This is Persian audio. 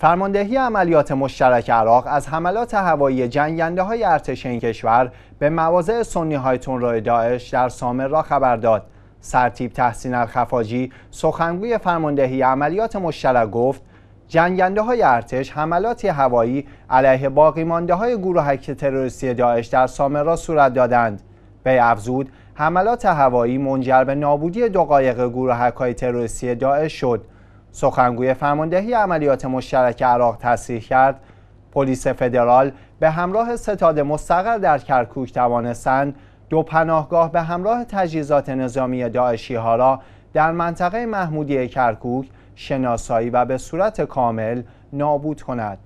فرماندهی عملیات مشترک عراق از حملات هوایی جنگنده های ارتش این کشور به مواضع سنی های داعش در سامر را خبر داد. سرتیب تحسین الخفاجی سخنگوی فرماندهی عملیات مشترک گفت جنگنده های ارتش حملات هوایی علیه باقی مانده های گروهک تروریستی داعش در سامر را صورت دادند. به افزود حملات هوایی منجر به نابودی دو قایق گروهک های تروریستی داعش شد. سخنگوی فرماندهی عملیات مشترک عراق تصریح کرد پلیس فدرال به همراه ستاد مستقر در کرکوک توانستند دو پناهگاه به همراه تجهیزات نظامی داعشی ها را در منطقه محمودی کرکوک شناسایی و به صورت کامل نابود کند.